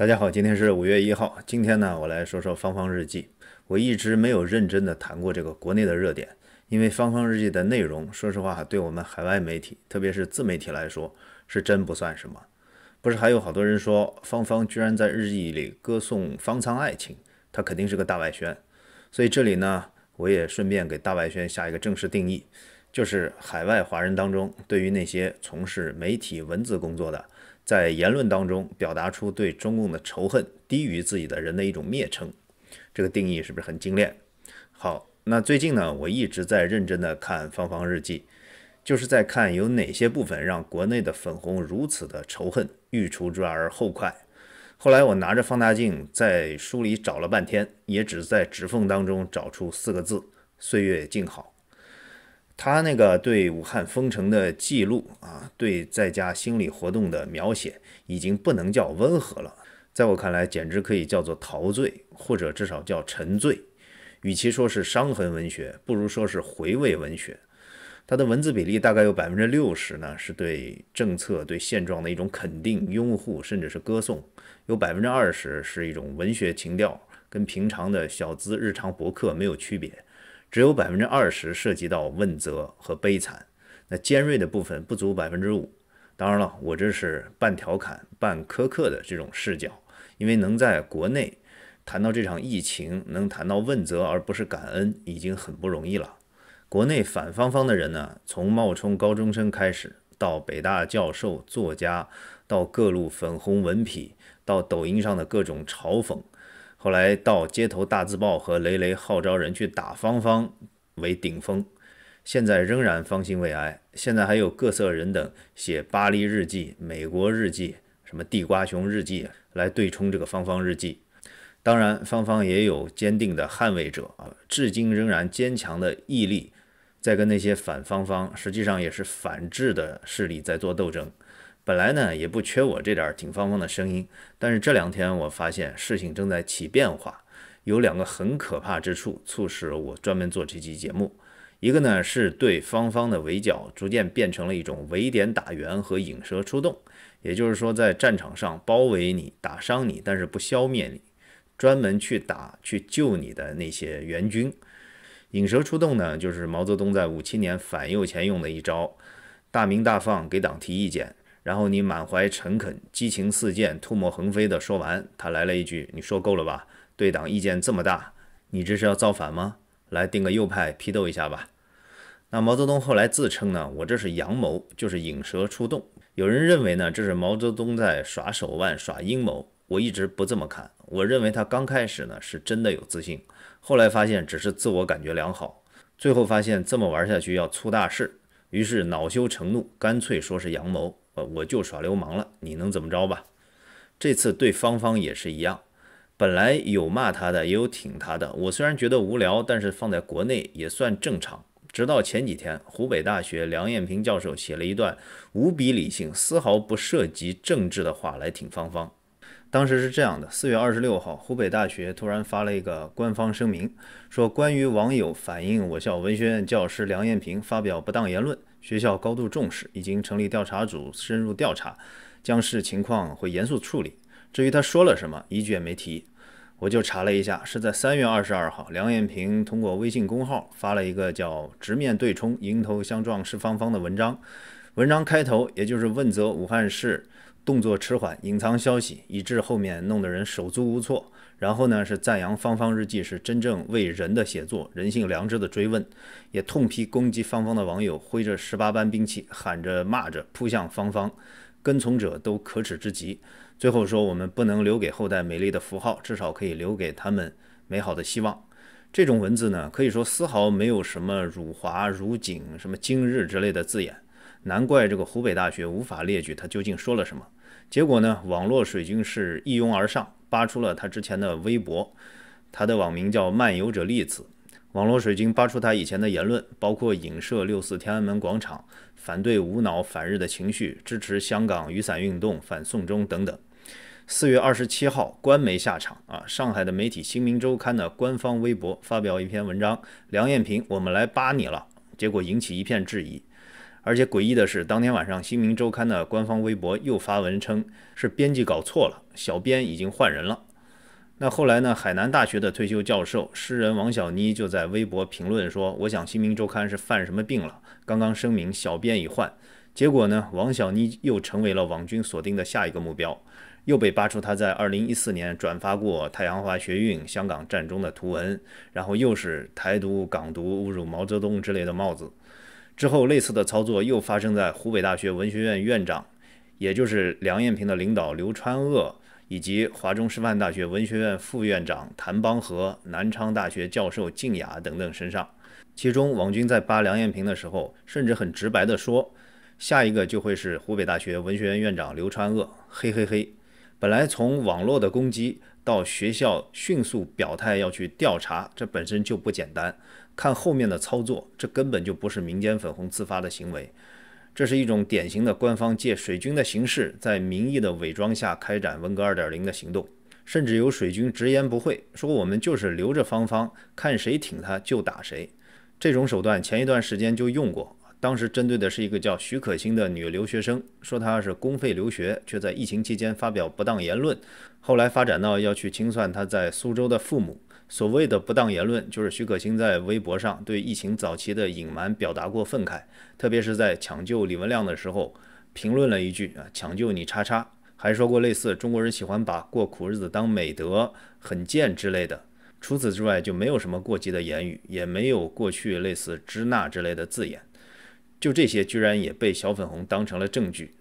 大家好，今天是五月一号。今天呢，我来说说芳芳日记。我一直没有认真的谈过这个国内的热点，因为芳芳日记的内容，说实话，对我们海外媒体，特别是自媒体来说，是真不算什么。不是还有好多人说，芳芳居然在日记里歌颂方舱爱情，它肯定是个大外宣。所以这里呢，我也顺便给大外宣下一个正式定义。就是海外华人当中，对于那些从事媒体文字工作的，在言论当中表达出对中共的仇恨低于自己的人的一种蔑称，这个定义是不是很精炼？好，那最近呢，我一直在认真的看《方方日记》，就是在看有哪些部分让国内的粉红如此的仇恨，欲除之而后快。后来我拿着放大镜在书里找了半天，也只在指缝当中找出四个字：岁月静好。他那个对武汉封城的记录啊，对在家心理活动的描写，已经不能叫温和了。在我看来，简直可以叫做陶醉，或者至少叫沉醉。与其说是伤痕文学，不如说是回味文学。他的文字比例大概有百分之六十呢，是对政策、对现状的一种肯定、拥护，甚至是歌颂。有百分之二十是一种文学情调，跟平常的小资日常博客没有区别。只有百分之二十涉及到问责和悲惨，那尖锐的部分不足百分之五。当然了，我这是半调侃半苛刻的这种视角，因为能在国内谈到这场疫情，能谈到问责而不是感恩，已经很不容易了。国内反方方的人呢，从冒充高中生开始，到北大教授、作家，到各路粉红文痞，到抖音上的各种嘲讽。后来到街头大字报和雷雷号召人去打方方为顶峰，现在仍然芳心未艾。现在还有各色人等写《巴黎日记》《美国日记》什么《地瓜熊日记》来对冲这个《方方日记》。当然，方方也有坚定的捍卫者啊，至今仍然坚强的毅力，在跟那些反方方，实际上也是反制的势力在做斗争。本来呢也不缺我这点顶方方的声音，但是这两天我发现事情正在起变化，有两个很可怕之处促使我专门做这期节目。一个呢是对方方的围剿逐渐变成了一种围点打援和引蛇出洞，也就是说在战场上包围你打伤你，但是不消灭你，专门去打去救你的那些援军。引蛇出洞呢，就是毛泽东在五七年反右前用的一招，大鸣大放给党提意见。然后你满怀诚恳、激情四溅、吐沫横飞的说完，他来了一句：“你说够了吧？对党意见这么大，你这是要造反吗？来定个右派批斗一下吧。”那毛泽东后来自称呢？我这是阳谋，就是引蛇出洞。有人认为呢，这是毛泽东在耍手腕、耍阴谋。我一直不这么看，我认为他刚开始呢是真的有自信，后来发现只是自我感觉良好，最后发现这么玩下去要出大事，于是恼羞成怒，干脆说是阳谋。我就耍流氓了，你能怎么着吧？这次对芳芳也是一样，本来有骂她的，也有挺她的。我虽然觉得无聊，但是放在国内也算正常。直到前几天，湖北大学梁艳萍教授写了一段无比理性、丝毫不涉及政治的话来挺芳芳。当时是这样的：四月二十六号，湖北大学突然发了一个官方声明，说关于网友反映我校文学院教师梁艳萍发表不当言论。学校高度重视，已经成立调查组深入调查，将视情况会严肃处理。至于他说了什么，一句也没提，我就查了一下，是在三月二十二号，梁艳萍通过微信公号发了一个叫《直面对冲，迎头相撞是芳芳》的文章。文章开头也就是问责武汉市动作迟缓、隐藏消息，以致后面弄得人手足无措。然后呢，是赞扬《芳芳日记》是真正为人的写作、人性良知的追问，也痛批攻击芳芳的网友挥着十八般兵器，喊着骂着扑向芳芳，跟从者都可耻至极。最后说，我们不能留给后代美丽的符号，至少可以留给他们美好的希望。这种文字呢，可以说丝毫没有什么辱华、辱警、什么今日之类的字眼，难怪这个湖北大学无法列举他究竟说了什么。结果呢，网络水军是一拥而上。扒出了他之前的微博，他的网名叫漫游者粒子。网络水军扒出他以前的言论，包括影射六四天安门广场、反对无脑反日的情绪、支持香港雨伞运动、反送中等等。四月二十七号，官媒下场啊！上海的媒体《新民周刊》的官方微博发表一篇文章：“梁艳萍，我们来扒你了。”结果引起一片质疑。而且诡异的是，当天晚上，《新民周刊》的官方微博又发文称是编辑搞错了，小编已经换人了。那后来呢？海南大学的退休教授、诗人王小妮就在微博评论说：“我想《新民周刊》是犯什么病了？刚刚声明小编已换，结果呢？王小妮又成为了网军锁定的下一个目标，又被扒出他在2014年转发过《太阳花学运》香港站中的图文，然后又是台独、港独、侮辱毛泽东之类的帽子。”之后，类似的操作又发生在湖北大学文学院院长，也就是梁艳萍的领导刘川鄂，以及华中师范大学文学院副院长谭邦和、南昌大学教授敬雅等等身上。其中，王军在扒梁艳萍的时候，甚至很直白地说：“下一个就会是湖北大学文学院院长刘川鄂。”嘿嘿嘿！本来从网络的攻击到学校迅速表态要去调查，这本身就不简单。看后面的操作，这根本就不是民间粉红自发的行为，这是一种典型的官方借水军的形式，在民意的伪装下开展“文革 2.0” 的行动。甚至有水军直言不讳说：“我们就是留着芳芳，看谁挺他就打谁。”这种手段前一段时间就用过，当时针对的是一个叫许可欣的女留学生，说她是公费留学，却在疫情期间发表不当言论，后来发展到要去清算她在苏州的父母。所谓的不当言论，就是徐可欣在微博上对疫情早期的隐瞒表达过愤慨，特别是在抢救李文亮的时候，评论了一句“啊，抢救你叉叉”，还说过类似“中国人喜欢把过苦日子当美德，很贱”之类的。除此之外，就没有什么过激的言语，也没有过去类似“支那”之类的字眼。就这些，居然也被小粉红当成了证据，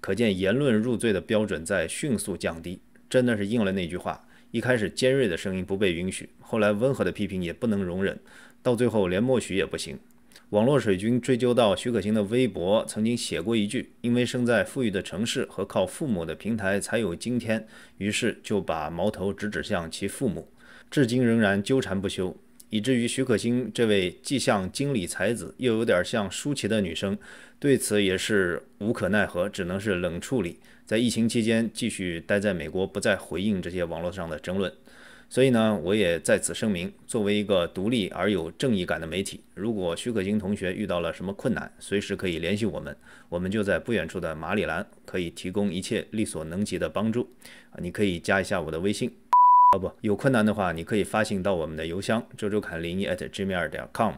可见言论入罪的标准在迅速降低，真的是应了那句话。一开始尖锐的声音不被允许，后来温和的批评也不能容忍，到最后连默许也不行。网络水军追究到徐可欣的微博，曾经写过一句“因为生在富裕的城市和靠父母的平台才有今天”，于是就把矛头直指向其父母，至今仍然纠缠不休。以至于许可欣这位既像经理才子又有点像舒淇的女生，对此也是无可奈何，只能是冷处理，在疫情期间继续待在美国，不再回应这些网络上的争论。所以呢，我也在此声明，作为一个独立而有正义感的媒体，如果许可欣同学遇到了什么困难，随时可以联系我们，我们就在不远处的马里兰，可以提供一切力所能及的帮助。啊，你可以加一下我的微信。啊，不有困难的话，你可以发信到我们的邮箱周周侃林 z h o a m a i l 点 com。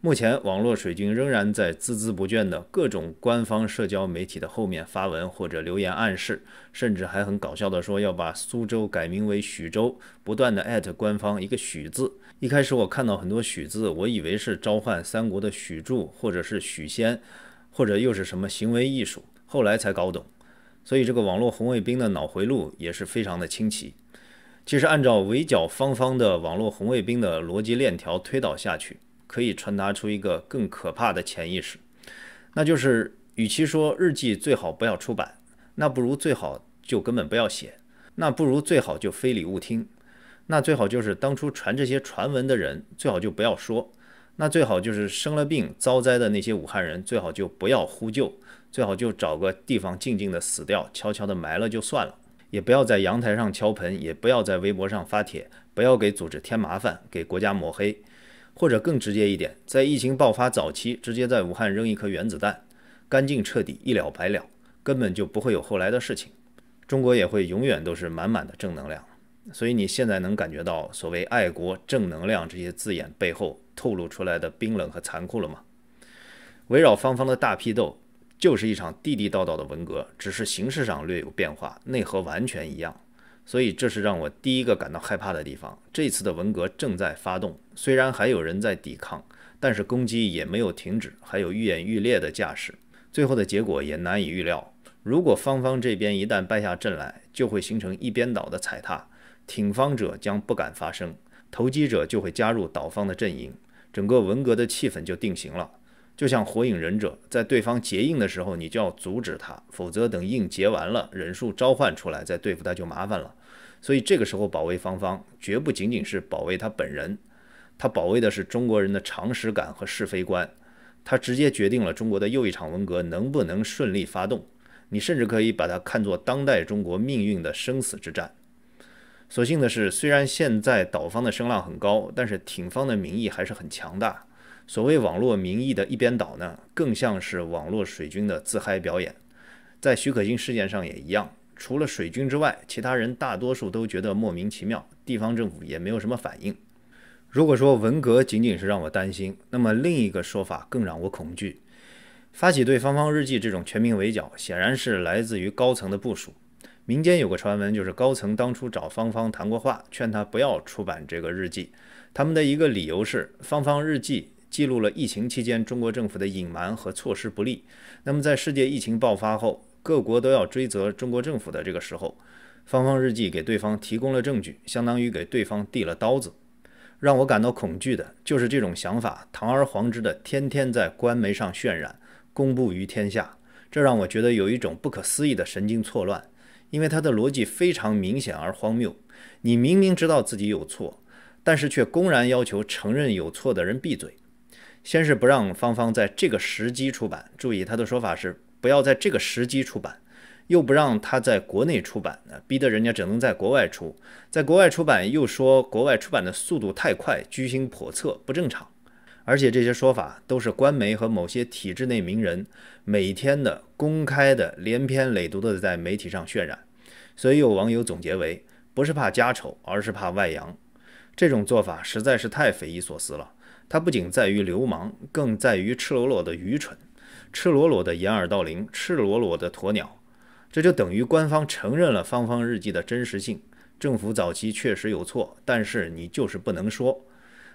目前网络水军仍然在孜孜不倦的各种官方社交媒体的后面发文或者留言暗示，甚至还很搞笑的说要把苏州改名为徐州，不断的 at 官方一个许字。一开始我看到很多许字，我以为是召唤三国的许柱，或者是许仙，或者又是什么行为艺术，后来才搞懂。所以这个网络红卫兵的脑回路也是非常的清奇。其实，按照围剿方方的网络红卫兵的逻辑链条推导下去，可以传达出一个更可怕的潜意识，那就是：与其说日记最好不要出版，那不如最好就根本不要写；那不如最好就非礼勿听；那最好就是当初传这些传闻的人最好就不要说；那最好就是生了病遭灾的那些武汉人最好就不要呼救，最好就找个地方静静的死掉，悄悄的埋了就算了。也不要在阳台上敲盆，也不要在微博上发帖，不要给组织添麻烦，给国家抹黑，或者更直接一点，在疫情爆发早期直接在武汉扔一颗原子弹，干净彻底一了百了，根本就不会有后来的事情，中国也会永远都是满满的正能量。所以你现在能感觉到所谓爱国、正能量这些字眼背后透露出来的冰冷和残酷了吗？围绕芳芳的大批斗。就是一场地地道道的文革，只是形式上略有变化，内核完全一样。所以这是让我第一个感到害怕的地方。这次的文革正在发动，虽然还有人在抵抗，但是攻击也没有停止，还有愈演愈烈的架势。最后的结果也难以预料。如果方方这边一旦败下阵来，就会形成一边倒的踩踏，挺方者将不敢发声，投机者就会加入倒方的阵营，整个文革的气氛就定型了。就像火影忍者，在对方结印的时候，你就要阻止他，否则等印结完了，忍术召唤出来再对付他就麻烦了。所以这个时候保卫芳芳绝不仅仅是保卫他本人，他保卫的是中国人的常识感和是非观，他直接决定了中国的又一场文革能不能顺利发动。你甚至可以把它看作当代中国命运的生死之战。所幸的是，虽然现在岛方的声浪很高，但是挺方的民意还是很强大。所谓网络民意的一边倒呢，更像是网络水军的自嗨表演。在许可心事件上也一样，除了水军之外，其他人大多数都觉得莫名其妙，地方政府也没有什么反应。如果说文革仅仅是让我担心，那么另一个说法更让我恐惧：发起对《方方日记》这种全民围剿，显然是来自于高层的部署。民间有个传闻，就是高层当初找方方谈过话，劝他不要出版这个日记。他们的一个理由是，《方方日记》。记录了疫情期间中国政府的隐瞒和措施不力。那么，在世界疫情爆发后，各国都要追责中国政府的这个时候，《方方日记》给对方提供了证据，相当于给对方递了刀子。让我感到恐惧的就是这种想法，堂而皇之的天天在官媒上渲染，公布于天下。这让我觉得有一种不可思议的神经错乱，因为它的逻辑非常明显而荒谬。你明明知道自己有错，但是却公然要求承认有错的人闭嘴。先是不让芳芳在这个时机出版，注意他的说法是不要在这个时机出版，又不让他在国内出版，逼得人家只能在国外出，在国外出版又说国外出版的速度太快，居心叵测，不正常。而且这些说法都是官媒和某些体制内名人每天的公开的连篇累牍的在媒体上渲染，所以有网友总结为不是怕家丑，而是怕外扬。这种做法实在是太匪夷所思了。它不仅在于流氓，更在于赤裸裸的愚蠢，赤裸裸的掩耳盗铃，赤裸裸的鸵鸟。这就等于官方承认了《芳芳日记》的真实性。政府早期确实有错，但是你就是不能说。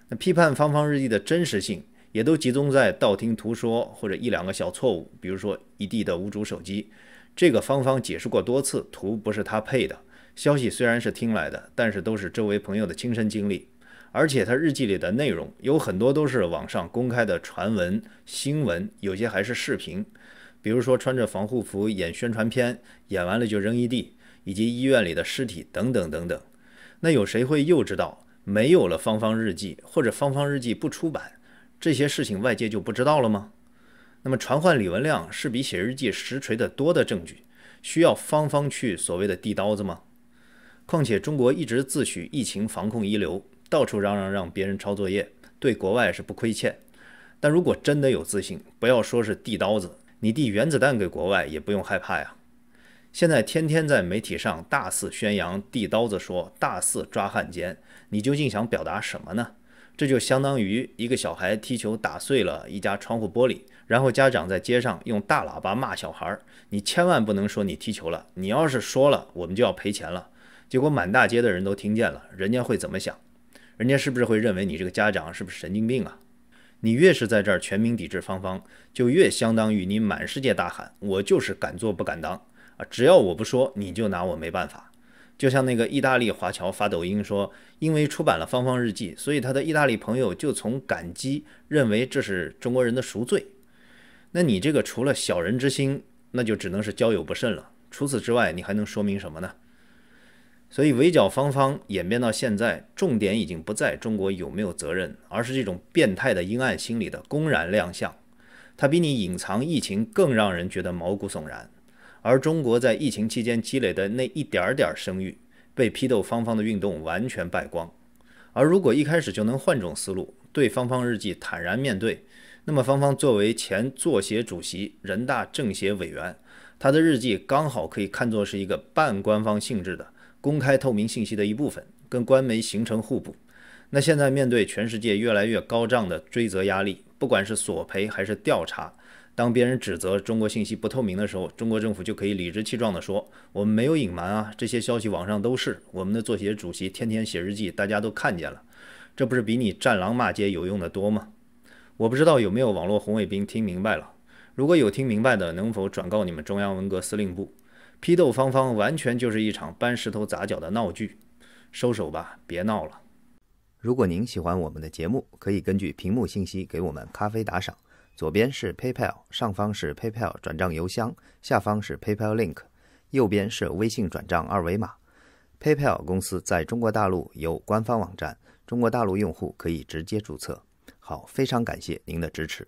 那批判《芳芳日记》的真实性，也都集中在道听途说或者一两个小错误，比如说一地的无主手机。这个芳芳解释过多次，图不是他配的。消息虽然是听来的，但是都是周围朋友的亲身经历。而且他日记里的内容有很多都是网上公开的传闻、新闻，有些还是视频，比如说穿着防护服演宣传片，演完了就扔一地，以及医院里的尸体等等等等。那有谁会又知道没有了芳芳日记，或者芳芳日记不出版这些事情外界就不知道了吗？那么传唤李文亮是比写日记实锤得多的证据，需要芳芳去所谓的递刀子吗？况且中国一直自诩疫情防控一流。到处嚷嚷让别人抄作业，对国外是不亏欠。但如果真的有自信，不要说是递刀子，你递原子弹给国外也不用害怕呀。现在天天在媒体上大肆宣扬递刀子，说大肆抓汉奸，你究竟想表达什么呢？这就相当于一个小孩踢球打碎了一家窗户玻璃，然后家长在街上用大喇叭骂小孩。你千万不能说你踢球了，你要是说了，我们就要赔钱了。结果满大街的人都听见了，人家会怎么想？人家是不是会认为你这个家长是不是神经病啊？你越是在这儿全民抵制芳芳，就越相当于你满世界大喊“我就是敢做不敢当”啊！只要我不说，你就拿我没办法。就像那个意大利华侨发抖音说，因为出版了《芳芳日记》，所以他的意大利朋友就从感激认为这是中国人的赎罪。那你这个除了小人之心，那就只能是交友不慎了。除此之外，你还能说明什么呢？所以围剿方方演变到现在，重点已经不在中国有没有责任，而是这种变态的阴暗心理的公然亮相，它比你隐藏疫情更让人觉得毛骨悚然。而中国在疫情期间积累的那一点儿点儿声誉，被批斗方方的运动完全败光。而如果一开始就能换种思路，对方方日记坦然面对，那么方方作为前作协主席、人大政协委员，他的日记刚好可以看作是一个半官方性质的。公开透明信息的一部分，跟官媒形成互补。那现在面对全世界越来越高涨的追责压力，不管是索赔还是调查，当别人指责中国信息不透明的时候，中国政府就可以理直气壮地说：“我们没有隐瞒啊，这些消息网上都是，我们的作协主席天天写日记，大家都看见了，这不是比你战狼骂街有用的多吗？”我不知道有没有网络红卫兵听明白了，如果有听明白的，能否转告你们中央文革司令部？批斗芳芳完全就是一场搬石头砸脚的闹剧，收手吧，别闹了。如果您喜欢我们的节目，可以根据屏幕信息给我们咖啡打赏。左边是 PayPal，上方是 PayPal 转账邮箱，下方是 PayPal link，右边是微信转账二维码。PayPal 公司在中国大陆有官方网站，中国大陆用户可以直接注册。好，非常感谢您的支持。